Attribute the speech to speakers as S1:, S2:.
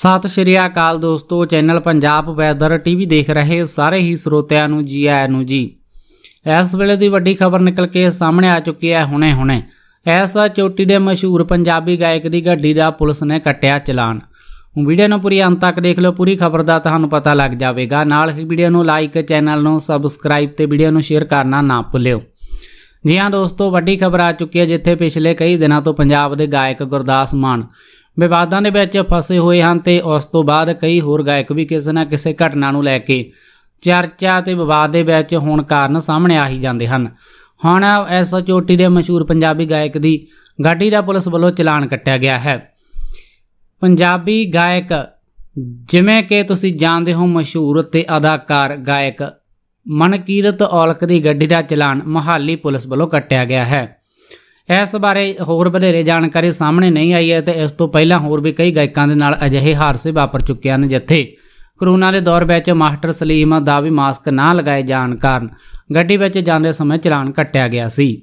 S1: ਸਤਿ ਸ਼੍ਰੀ ਅਕਾਲ ਦੋਸਤੋ channel Punjab weather TV ਦੇਖ ਰਹੇ ਸਾਰੇ ਹੀ ਸਰੋਤਿਆਂ ਨੂੰ ਜੀ ਆਇਆਂ ਨੂੰ ਜੀ ਇਸ ਵੇਲੇ ਦੀ ਵੱਡੀ ਖਬਰ ਨਿਕਲ ਕੇ ਸਾਹਮਣੇ ਆ ਚੁੱਕੀ ਹੈ ਹੁਣੇ-ਹੁਣੇ ਐਸਾ ਚੋਟੀ ਦੇ ਮਸ਼ਹੂਰ ਪੰਜਾਬੀ ਗਾਇਕ ਦੀ ਗੱਡੀ ਦਾ ਪੁਲਿਸ ਨੇ ਕੱਟਿਆ ਚਲਾਨ ਵੀਡੀਓ ਨੂੰ ਪੂਰੀ ਅੰਤ ਤੱਕ ਦੇਖ ਲਓ ਪੂਰੀ ਖਬਰ ਦਾ ਤੁਹਾਨੂੰ ਪਤਾ ਲੱਗ ਜਾਵੇਗਾ ਨਾਲ ਹੀ ਵੀਡੀਓ ਨੂੰ ਲਾਈਕ ਚੈਨਲ ਨੂੰ ਸਬਸਕ੍ਰਾਈਬ ਤੇ ਵੀਡੀਓ ਨੂੰ ਸ਼ੇਅਰ ਕਰਨਾ ਨਾ ਭੁੱਲਿਓ ਜੀ ਹਾਂ ਦੋਸਤੋ ਵੱਡੀ ਖਬਰ ਆ ਚੁੱਕੀ ਹੈ ਜਿੱਥੇ ਪਿਛਲੇ ਕਈ ਦਿਨਾਂ ਤੋਂ ਪੰਜਾਬ ਦੇ ਗਾਇਕ ਗੁਰਦਾਸ ਮਾਨ ਵਿਵਾਦਾਂ ਦੇ ਵਿੱਚ ਫਸੇ ਹੋਏ ਹਨ ਤੇ ਉਸ ਤੋਂ ਬਾਅਦ ਕਈ ਹੋਰ ਗਾਇਕ ਵੀ ਕਿਸੇ ਨਾ ਕਿਸੇ ਘਟਨਾ ਨੂੰ ਲੈ ਕੇ ਚਰਚਾ ਤੇ ਵਿਵਾਦ ਦੇ ਵਿੱਚ ਹੋਣ ਕਾਰਨ ਸਾਹਮਣੇ ਆ ਹੀ ਜਾਂਦੇ ਹਨ ਹੁਣ ਐਸ ਚੋਟੀ ਦੇ ਮਸ਼ਹੂਰ ਪੰਜਾਬੀ ਗਾਇਕ ਦੀ ਗਾਡੀ ਦਾ ਪੁਲਿਸ ਵੱਲੋਂ ਚਲਾਨ ਕੱਟਿਆ ਗਿਆ ਹੈ ਪੰਜਾਬੀ ਗਾਇਕ ਜਿਵੇਂ ਕਿ ਤੁਸੀਂ ਜਾਣਦੇ ਹੋ ਮਸ਼ਹੂਰ ਤੇ ਅਦਾਕਾਰ ਗਾਇਕ ਮਨਕੀਰਤ ਔਲਖ ਦੀ ਗੱਡੀ ਦਾ ਚਲਾਨ ਮਹਾਲੀ ਪੁਲਿਸ ਵੱਲੋਂ ਕੱਟਿਆ ਗਿਆ ਹੈ ਇਸ ਬਾਰੇ ਹੋਰ ਵਧੇਰੇ ਜਾਣਕਾਰੀ ਸਾਹਮਣੇ ਨਹੀਂ ਆਈ ਹੈ ਤੇ ਇਸ ਤੋਂ ਪਹਿਲਾਂ ਹੋਰ ਵੀ ਕਈ ਗਾਇਕਾਂ ਦੇ ਨਾਲ ਅਜਿਹੇ ਹਾਦਸੇ ਵਾਪਰ ਚੁੱਕੇ ਹਨ ਜਿੱਥੇ ਕਰੋਨਾ ਦੇ ਦੌਰ ਵਿੱਚ ਮਾਸਟਰ ਸਲੀਮ ਦਾ ਵੀ ਮਾਸਕ ਨਾ ਲਗਾਏ ਜਾਣ ਕਾਰਨ ਗੱਡੀ ਵਿੱਚ ਜਾਂਦੇ ਸਮੇਂ ਚਲਾਨ ਕੱਟਿਆ ਗਿਆ ਸੀ